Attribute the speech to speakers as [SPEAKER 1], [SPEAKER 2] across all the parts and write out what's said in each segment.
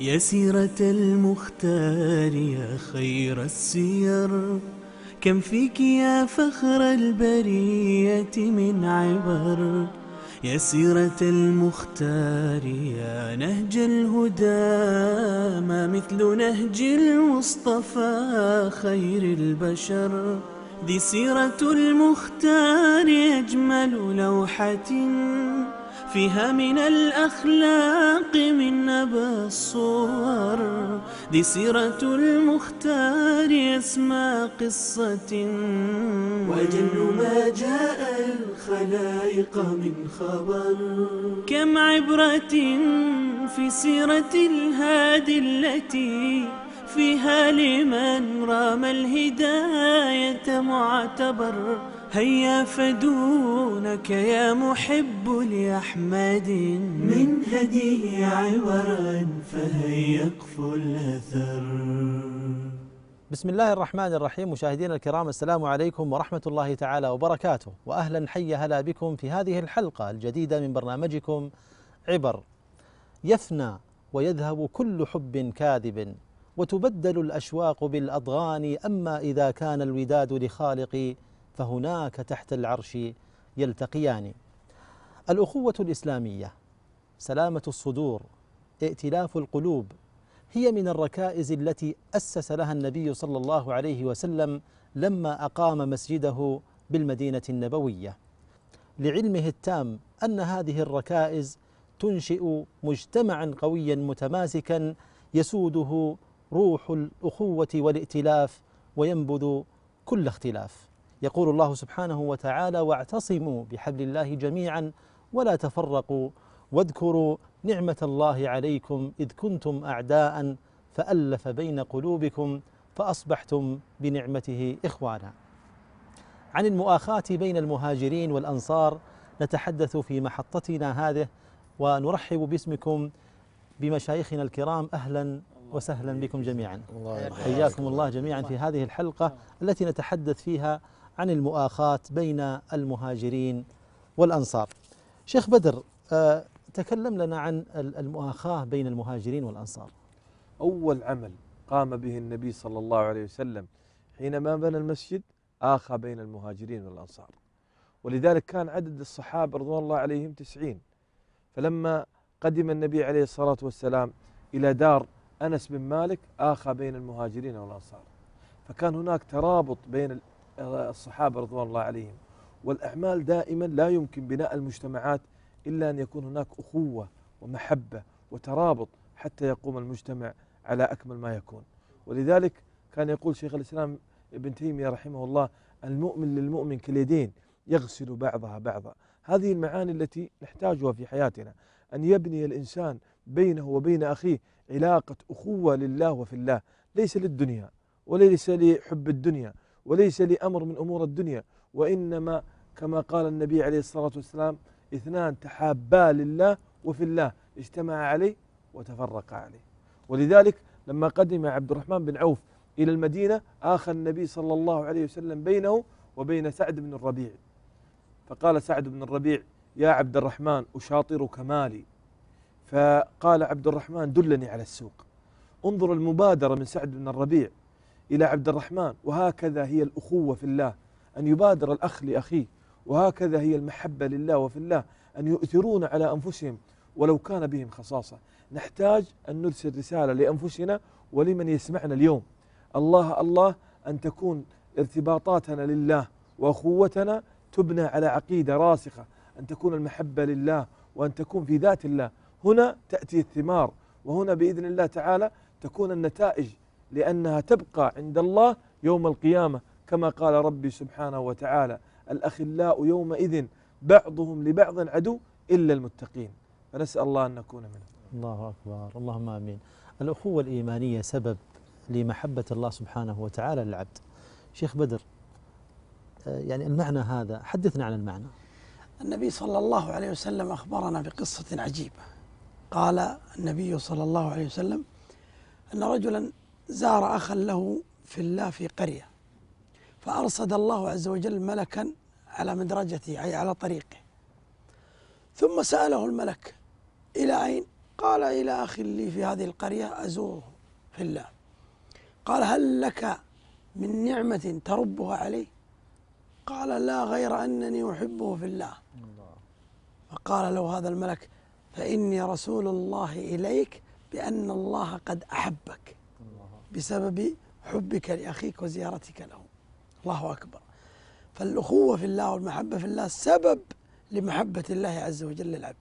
[SPEAKER 1] يا سيرة المختار يا خير السير كم فيك يا فخر البرية من عبر يا سيرة المختار يا نهج الهدى ما مثل نهج المصطفى خير البشر دي سيرة المختار أجمل لوحة فيها من الأخلاق من نبى الصور ذي سيرة المختار أسمى قصة وجل ما جاء الخلائق من خبر كم عبرة في سيرة الهادي التي فيها لمن رام الهداية معتبر هيا فدونك يا محب لأحمد من هديه عوراً فهيا اقفوا الأثر
[SPEAKER 2] بسم الله الرحمن الرحيم مشاهدينا الكرام السلام عليكم ورحمة الله تعالى وبركاته وأهلا حي هلا بكم في هذه الحلقة الجديدة من برنامجكم عبر يفنى ويذهب كل حب كاذب وتبدل الأشواق بالأضغان أما إذا كان الوداد لخالق فهناك تحت العرش يلتقيان الأخوة الإسلامية سلامة الصدور ائتلاف القلوب هي من الركائز التي أسس لها النبي صلى الله عليه وسلم لما أقام مسجده بالمدينة النبوية لعلمه التام أن هذه الركائز تنشئ مجتمعا قويا متماسكا يسوده روح الأخوة والائتلاف وينبذ كل اختلاف يقول الله سبحانه وتعالى واعتصموا بحبل الله جميعا ولا تفرقوا واذكروا نعمة الله عليكم إذ كنتم أعداء فألف بين قلوبكم فأصبحتم بنعمته إخوانا عن المؤاخاة بين المهاجرين والأنصار نتحدث في محطتنا هذه ونرحب باسمكم بمشايخنا الكرام أهلا وسهلا بكم جميعا حياكم الله جميعا في هذه الحلقة التي نتحدث فيها عن المؤاخاة بين المهاجرين والأنصار شيخ بدر آه، تكلم لنا عن المؤاخاة بين المهاجرين والأنصار
[SPEAKER 3] أول عمل قام به النبي صلى الله عليه وسلم حينما بنى المسجد آخى بين المهاجرين والأنصار ولذلك كان عدد الصحابة رضوان الله عليهم تسعين فلما قدم النبي عليه الصلاة والسلام إلى دار أنس بن مالك آخى بين المهاجرين والأنصار فكان هناك ترابط بين الصحابة رضوان الله عليهم والأعمال دائما لا يمكن بناء المجتمعات إلا أن يكون هناك أخوة ومحبة وترابط حتى يقوم المجتمع على أكمل ما يكون ولذلك كان يقول شيخ الإسلام ابن تيمية رحمه الله المؤمن للمؤمن كاليدين يغسل بعضها بعضا هذه المعاني التي نحتاجها في حياتنا أن يبني الإنسان بينه وبين أخيه علاقة أخوة لله وفي الله ليس للدنيا وليس لحب الدنيا وليس لأمر من أمور الدنيا وإنما كما قال النبي عليه الصلاة والسلام اثنان تحابا لله وفي الله اجتمع عليه وتفرق عليه ولذلك لما قدم عبد الرحمن بن عوف إلى المدينة آخى النبي صلى الله عليه وسلم بينه وبين سعد بن الربيع فقال سعد بن الربيع يا عبد الرحمن أشاطرك مالي فقال عبد الرحمن دلني على السوق انظر المبادرة من سعد بن الربيع إلى عبد الرحمن وهكذا هي الأخوة في الله أن يبادر الأخ لأخيه وهكذا هي المحبة لله وفي الله أن يؤثرون على أنفسهم ولو كان بهم خصاصة نحتاج أن نرسل رسالة لأنفسنا ولمن يسمعنا اليوم الله الله أن تكون ارتباطاتنا لله وأخوتنا تبنى على عقيدة راسخة أن تكون المحبة لله وأن تكون في ذات الله هنا تأتي الثمار وهنا بإذن الله تعالى تكون النتائج لأنها تبقى عند الله يوم القيامة كما قال ربي سبحانه وتعالى الأخلاء يومئذ بعضهم لبعض عدو إلا المتقين فنسأل الله أن نكون منهم
[SPEAKER 2] الله أكبر اللهم آمين الأخوة الإيمانية سبب لمحبة الله سبحانه وتعالى للعبد شيخ بدر آه، يعني المعنى هذا حدثنا عن المعنى
[SPEAKER 4] النبي صلى الله عليه وسلم أخبرنا بقصة عجيبة قال النبي صلى الله عليه وسلم أن رجلا زار أخا له في الله في قرية فأرصد الله عز وجل ملكا على مدرجته أي على طريقه ثم سأله الملك إلى أين؟ قال إلى أخي لي في هذه القرية أزوره في الله قال هل لك من نعمة تربها عليه؟ قال لا غير أنني أحبه في الله فقال له هذا الملك فإني رسول الله إليك بأن الله قد أحبك بسبب حبك لأخيك وزيارتك له الله أكبر فالأخوة في الله والمحبة في الله سبب لمحبة الله عز وجل العبد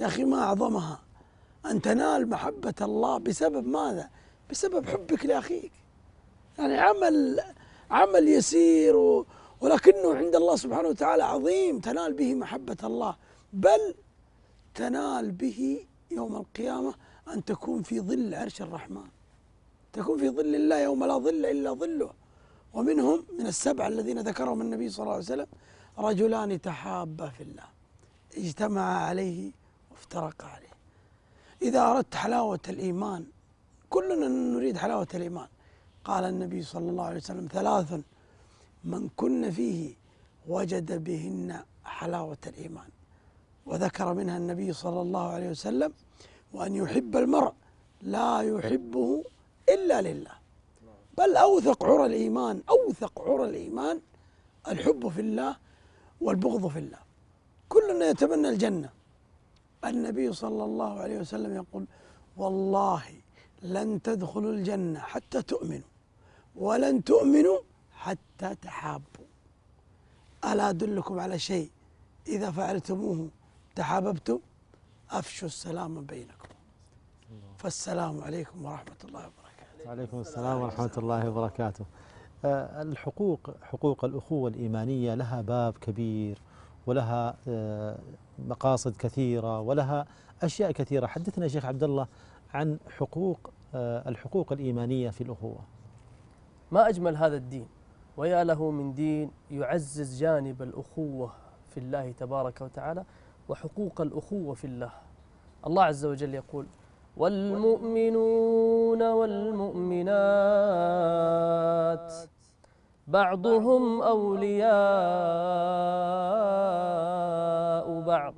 [SPEAKER 4] يا أخي ما أعظمها أن تنال محبة الله بسبب ماذا؟ بسبب حبك لأخيك يعني عمل عمل يسير ولكنه عند الله سبحانه وتعالى عظيم تنال به محبة الله بل تنال به يوم القيامة أن تكون في ظل عرش الرحمن تكون في ظل الله يوم لا ظل إلا ظله ومنهم من السبعة الذين ذكرهم النبي صلى الله عليه وسلم رجلان تحابا في الله اجتمعا عليه وافترقا عليه إذا أردت حلاوة الإيمان كلنا نريد حلاوة الإيمان قال النبي صلى الله عليه وسلم ثلاث من كن فيه وجد بهن حلاوة الإيمان وذكر منها النبي صلى الله عليه وسلم وأن يحب المرء لا يحبه إلا لله بل أوثق عرى الإيمان أوثق عرى الإيمان الحب في الله والبغض في الله كلنا يتمنى الجنة النبي صلى الله عليه وسلم يقول والله لن تدخلوا الجنة حتى تؤمنوا ولن تؤمنوا حتى تحابوا ألا أدلكم على شيء إذا فعلتموه تحاببتم أفشوا السلام بينكم فالسلام عليكم ورحمة الله وبركاته
[SPEAKER 2] وعليكم السلام ورحمة الله وبركاته آه، الحقوق حقوق الأخوة الإيمانية لها باب كبير ولها آه، مقاصد كثيرة ولها أشياء كثيرة حدثنا شيخ عبد الله عن حقوق آه، الحقوق الإيمانية في الأخوة ما أجمل هذا
[SPEAKER 5] الدين ويا له من دين يعزز جانب الأخوة في الله تبارك وتعالى وحقوق الأخوة في الله الله عز وجل يقول والمؤمنون والمؤمنات بعضهم أولياء بعض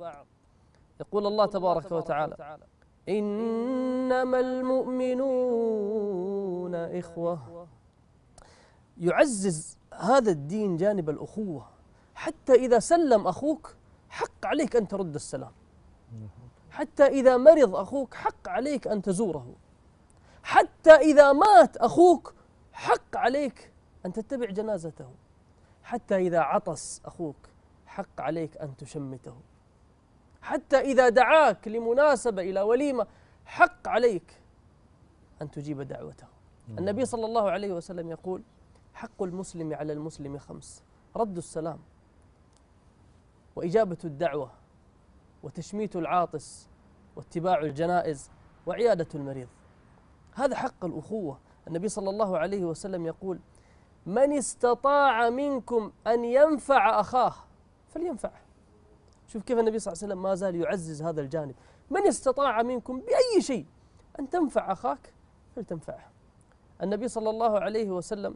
[SPEAKER 5] يقول الله تبارك وتعالى إنما المؤمنون إخوة يعزز هذا الدين جانب الأخوة حتى إذا سلم أخوك حق عليك أن ترد السلام حتى إذا مرض أخوك حق عليك أن تزوره حتى إذا مات أخوك حق عليك أن تتبع جنازته حتى إذا عطس أخوك حق عليك أن تشمته حتى إذا دعاك لمناسبة إلى وليمة حق عليك أن تجيب دعوته النبي صلى الله عليه وسلم يقول حق المسلم على المسلم خمس رد السلام وإجابة الدعوة وتشميت العاطس واتباع الجنائز وعيادة المريض هذا حق الأخوة النبي صلى الله عليه وسلم يقول من استطاع منكم أن ينفع أخاه فلينفع شوف كيف النبي صلى الله عليه وسلم ما زال يعزز هذا الجانب من استطاع منكم بأي شيء أن تنفع أخاك فلتنفعه النبي صلى الله عليه وسلم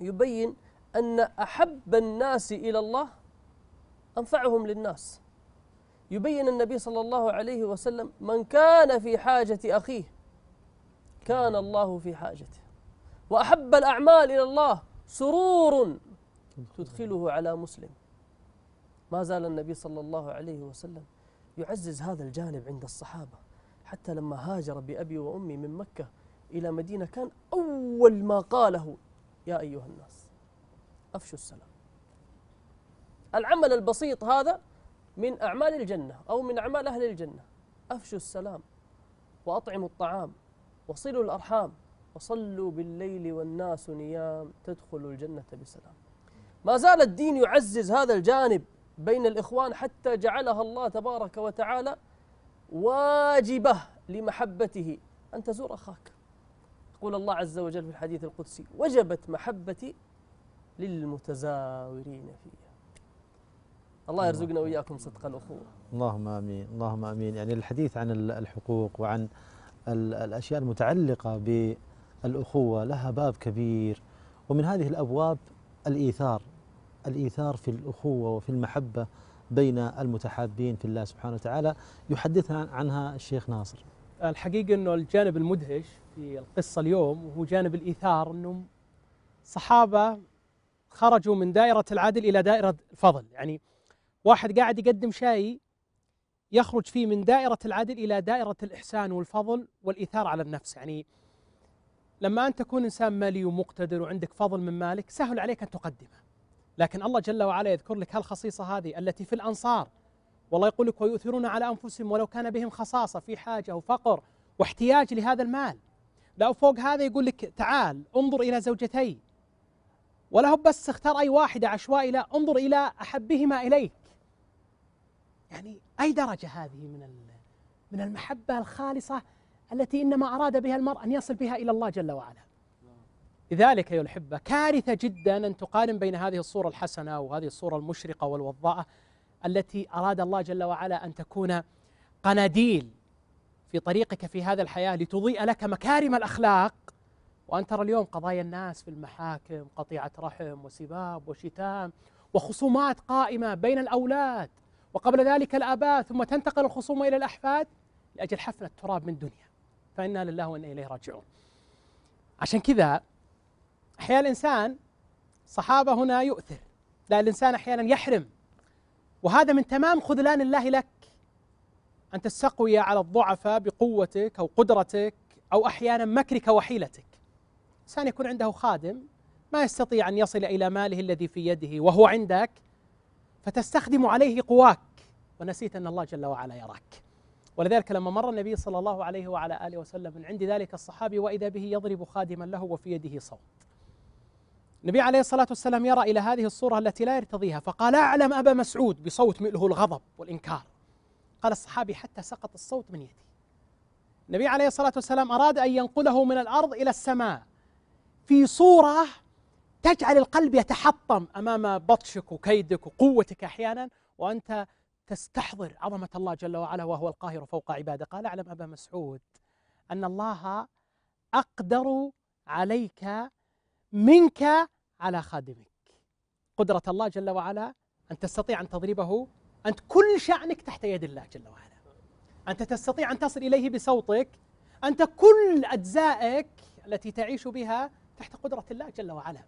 [SPEAKER 5] يبين أن أحب الناس إلى الله أنفعهم للناس يبين النبي صلى الله عليه وسلم من كان في حاجة أخيه كان الله في حاجته وأحب الأعمال إلى الله سرور تدخله على مسلم ما زال النبي صلى الله عليه وسلم يعزز هذا الجانب عند الصحابة حتى لما هاجر بأبي وأمي من مكة إلى مدينة كان أول ما قاله يا أيها الناس أفشوا السلام العمل البسيط هذا من أعمال الجنة أو من أعمال أهل الجنة أفشوا السلام وأطعموا الطعام وصلوا الأرحام وصلوا بالليل والناس نيام تدخلوا الجنة بسلام ما زال الدين يعزز هذا الجانب بين الإخوان حتى جعلها الله تبارك وتعالى واجبة لمحبته أن تزور أخاك يقول الله عز وجل في الحديث القدسي وجبت محبتي للمتزاورين فيها الله نعم. يرزقنا وإياكم صدق الأخوة
[SPEAKER 2] اللهم آمين اللهم آمين يعني الحديث عن الحقوق وعن الأشياء المتعلقة بالأخوة لها باب كبير ومن هذه الأبواب الإيثار الإيثار في الأخوة وفي المحبة بين المتحابين في الله سبحانه وتعالى يحدثنا عنها الشيخ ناصر
[SPEAKER 6] الحقيقة أنه الجانب المدهش في القصة اليوم وهو جانب الإيثار أنه صحابة خرجوا من دائرة العدل إلى دائرة الفضل يعني واحد قاعد يقدم شاي يخرج فيه من دائرة العدل إلى دائرة الإحسان والفضل والإيثار على النفس يعني لما أنت تكون إنسان مالي ومقتدر وعندك فضل من مالك سهل عليك أن تقدمه لكن الله جل وعلا يذكر لك هالخصيصة هذه التي في الأنصار والله يقول لك ويؤثرون على أنفسهم ولو كان بهم خصاصة في حاجة وفقر واحتياج لهذا المال لا فوق هذا يقول لك تعال انظر إلى زوجتي ولا هو بس اختار أي واحدة عشوائي لا انظر إلى أحبهما إليك يعني أي درجة هذه من من المحبة الخالصة التي إنما أراد بها المرء أن يصل بها إلى الله جل وعلا لذلك أيها الأحبة كارثة جدا أن تقارن بين هذه الصورة الحسنة وهذه الصورة المشرقة والوضاءة التي أراد الله جل وعلا أن تكون قناديل في طريقك في هذا الحياة لتضيء لك مكارم الأخلاق وأن ترى اليوم قضايا الناس في المحاكم قطيعة رحم وسباب وشتام وخصومات قائمة بين الأولاد وقبل ذلك الآباء ثم تنتقل الخصومة إلى الأحفاد لأجل حفل التراب من دنيا فإنا لله وإنا إليه راجعون عشان كذا أحيانا الإنسان صحابة هنا يؤثر لا الإنسان أحيانا يحرم وهذا من تمام خذلان الله لك أن تستقوي على الضعفاء بقوتك أو قدرتك أو أحيانا مكرك وحيلتك الإنسان يكون عنده خادم ما يستطيع أن يصل إلى ماله الذي في يده وهو عندك فتستخدم عليه قواك ونسيت أن الله جل وعلا يراك ولذلك لما مر النبي صلى الله عليه وعلى آله وسلم من عند ذلك الصحابي وإذا به يضرب خادما له وفي يده صوت النبي عليه الصلاة والسلام يرى إلى هذه الصورة التي لا يرتضيها فقال أعلم أبا مسعود بصوت مئله الغضب والإنكار قال الصحابي حتى سقط الصوت من يدي النبي عليه الصلاة والسلام أراد أن ينقله من الأرض إلى السماء في صورة تجعل القلب يتحطم امام بطشك وكيدك وقوتك احيانا وانت تستحضر عظمه الله جل وعلا وهو القاهر فوق عباده قال اعلم ابا مسعود ان الله اقدر عليك منك على خادمك قدره الله جل وعلا ان تستطيع ان تضربه انت كل شانك تحت يد الله جل وعلا انت تستطيع ان تصل اليه بصوتك انت كل اجزائك التي تعيش بها تحت قدره الله جل وعلا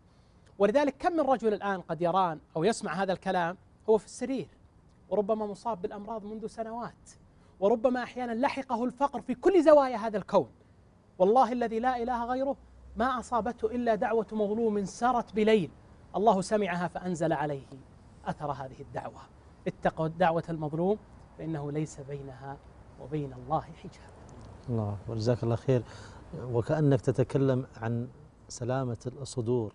[SPEAKER 6] ولذلك كم من رجل الآن قد يران أو يسمع هذا الكلام هو في السرير وربما مصاب بالأمراض منذ سنوات وربما أحيانا لحقه الفقر في كل زوايا هذا الكون والله الذي لا إله غيره ما أصابته إلا دعوة مظلوم سارت بليل الله سمعها فأنزل عليه أثر هذه الدعوة اتقوا دعوة المظلوم فإنه ليس بينها وبين الله حجاب
[SPEAKER 2] الله وجزاك الله خير وكأنك تتكلم عن سلامة الصدور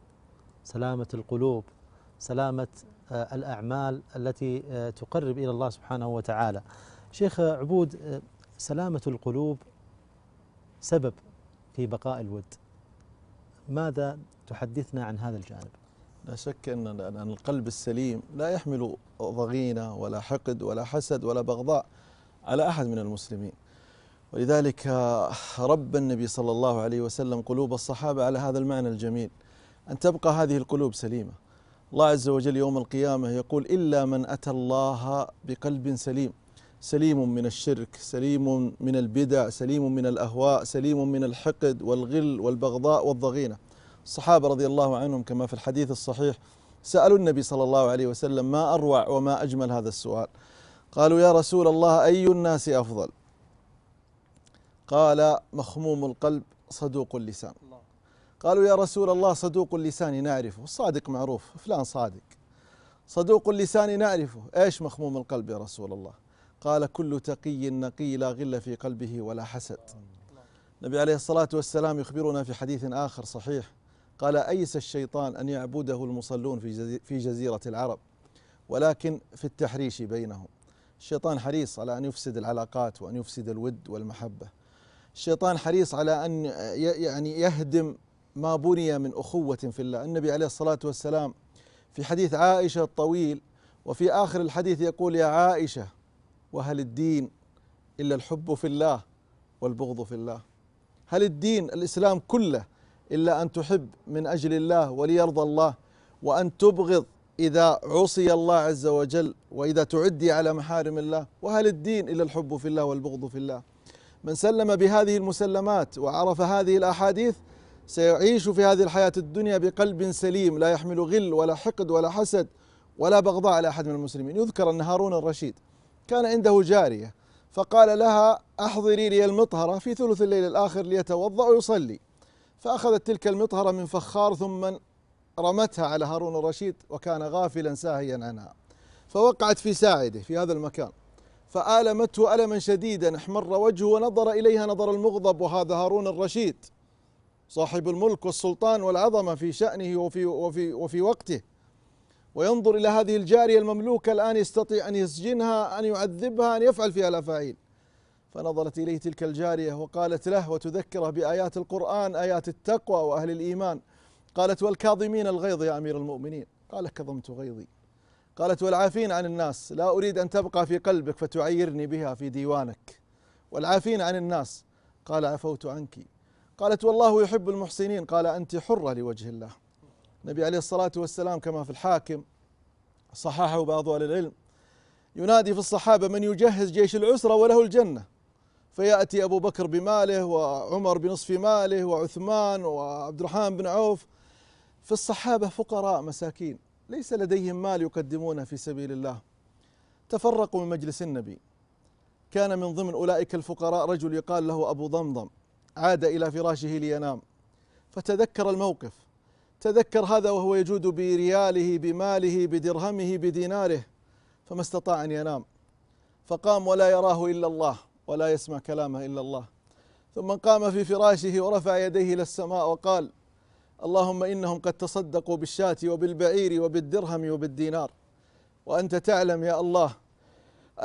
[SPEAKER 2] سلامة القلوب سلامة آه، الأعمال التي آه، تقرب إلى الله سبحانه وتعالى شيخ عبود آه، سلامة القلوب سبب في بقاء الود ماذا تحدثنا عن
[SPEAKER 7] هذا الجانب لا شك أن القلب السليم لا يحمل ضغينة ولا حقد ولا حسد ولا بغضاء على أحد من المسلمين ولذلك رب النبي صلى الله عليه وسلم قلوب الصحابة على هذا المعنى الجميل أن تبقى هذه القلوب سليمة الله عز وجل يوم القيامة يقول إلا من أتى الله بقلب سليم سليم من الشرك سليم من البدع سليم من الأهواء سليم من الحقد والغل والبغضاء والضغينة الصحابة رضي الله عنهم كما في الحديث الصحيح سألوا النبي صلى الله عليه وسلم ما أروع وما أجمل هذا السؤال قالوا يا رسول الله أي الناس أفضل قال مخموم القلب صدوق اللسان قالوا يا رسول الله صدوق اللسان نعرفه الصادق معروف فلان صادق صدوق اللسان نعرفه ايش مخموم القلب يا رسول الله قال كل تقي نقي لا غل في قلبه ولا حسد النبي عليه الصلاة والسلام يخبرنا في حديث آخر صحيح قال أيس الشيطان أن يعبده المصلون في جزيرة العرب ولكن في التحريش بينهم الشيطان حريص على أن يفسد العلاقات وأن يفسد الود والمحبة الشيطان حريص على أن يعني يهدم ما بني من أخوة في الله النبي عليه الصلاة والسلام في حديث عائشة الطويل وفي آخر الحديث يقول يا عائشة وهل الدين إلا الحب في الله والبغض في الله هل الدين الإسلام كله إلا أن تحب من أجل الله وليرضى الله وأن تبغض إذا عصي الله عز وجل وإذا تعدي على محارم الله وهل الدين إلا الحب في الله والبغض في الله من سلم بهذه المسلمات وعرف هذه الأحاديث سيعيش في هذه الحياة الدنيا بقلب سليم لا يحمل غل ولا حقد ولا حسد ولا بغضاء على أحد من المسلمين يذكر أن هارون الرشيد كان عنده جارية فقال لها أحضري لي المطهرة في ثلث الليل الآخر ليتوضأ ويصلي فأخذت تلك المطهرة من فخار ثم رمتها على هارون الرشيد وكان غافلا ساهيا عنها فوقعت في ساعده في هذا المكان فآلمته ألما شديدا احمر وجهه ونظر إليها نظر المغضب وهذا هارون الرشيد صاحب الملك والسلطان والعظمه في شانه وفي وفي وفي وقته وينظر الى هذه الجاريه المملوكه الان يستطيع ان يسجنها ان يعذبها ان يفعل فيها الافاعيل فنظرت اليه تلك الجاريه وقالت له وتذكره بايات القران ايات التقوى واهل الايمان قالت والكاظمين الغيظ يا امير المؤمنين قال كظمت غيظي قالت والعافين عن الناس لا اريد ان تبقى في قلبك فتعيرني بها في ديوانك والعافين عن الناس قال عفوت عنك قالت والله يحب المحسنين قال أنت حرة لوجه الله النبي عليه الصلاة والسلام كما في الحاكم صححه بعض أهل العلم ينادي في الصحابة من يجهز جيش العسرة وله الجنة فيأتي أبو بكر بماله وعمر بنصف ماله وعثمان وعبد الرحمن بن عوف في الصحابة فقراء مساكين ليس لديهم مال يقدمونه في سبيل الله تفرقوا من مجلس النبي كان من ضمن أولئك الفقراء رجل يقال له أبو ضمضم عاد إلى فراشه لينام فتذكر الموقف تذكر هذا وهو يجود برياله بماله بدرهمه بديناره فما استطاع أن ينام فقام ولا يراه إلا الله ولا يسمع كلامه إلا الله ثم قام في فراشه ورفع يديه إلى السماء وقال اللهم إنهم قد تصدقوا بالشاة وبالبعير وبالدرهم وبالدينار وأنت تعلم يا الله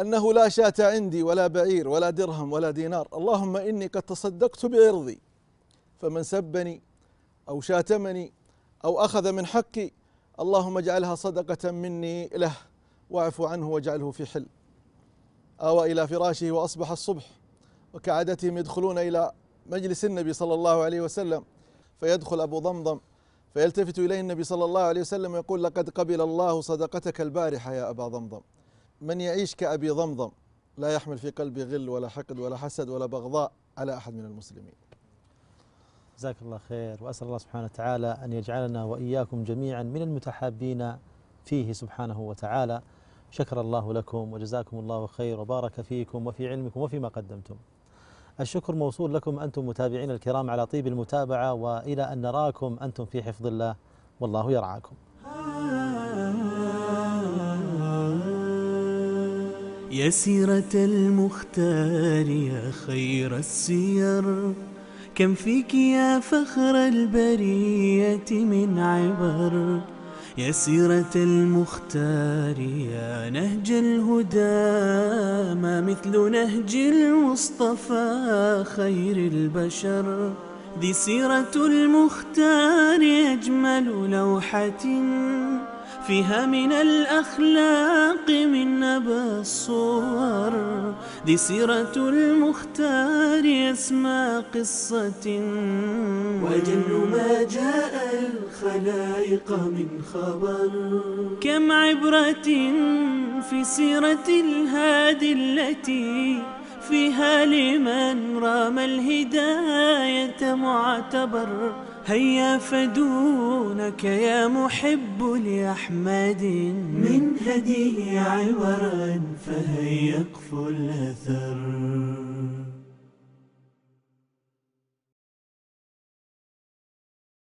[SPEAKER 7] أنه لا شاة عندي ولا بعير ولا درهم ولا دينار اللهم إني قد تصدقت بعرضي فمن سبني أو شاتمني أو أخذ من حقي اللهم اجعلها صدقة مني له واعف عنه واجعله في حل آوى إلى فراشه وأصبح الصبح وكعادتهم يدخلون إلى مجلس النبي صلى الله عليه وسلم فيدخل أبو ضمضم فيلتفت إليه النبي صلى الله عليه وسلم ويقول لقد قبل الله صدقتك البارحة يا أبا ضمضم من يعيش كأبي ضمضم لا يحمل في قلبه غل ولا حقد ولا حسد ولا بغضاء على أحد من المسلمين
[SPEAKER 2] جزاك الله خير وأسأل الله سبحانه وتعالى أن يجعلنا وإياكم جميعا من المتحابين فيه سبحانه وتعالى شكر الله لكم وجزاكم الله خير وبارك فيكم وفي علمكم وفيما قدمتم الشكر موصول لكم أنتم متابعين الكرام على طيب المتابعة وإلى أن نراكم أنتم في حفظ الله والله يرعاكم
[SPEAKER 1] يا سيرة المختار يا خير السير كم فيك يا فخر البرية من عبر يا سيرة المختار يا نهج الهدى ما مثل نهج المصطفى خير البشر ذي سيرة المختار أجمل لوحة فيها من الأخلاق من نبى الصور دي سيرة المختار يسمى قصة وجل ما جاء الخلائق من خبر كم عبرة في سيرة الهادي التي فيها لمن رام الهداية معتبر هيا فدونك يا محب لأحمد من هديه عبرا
[SPEAKER 3] فهيا الأثر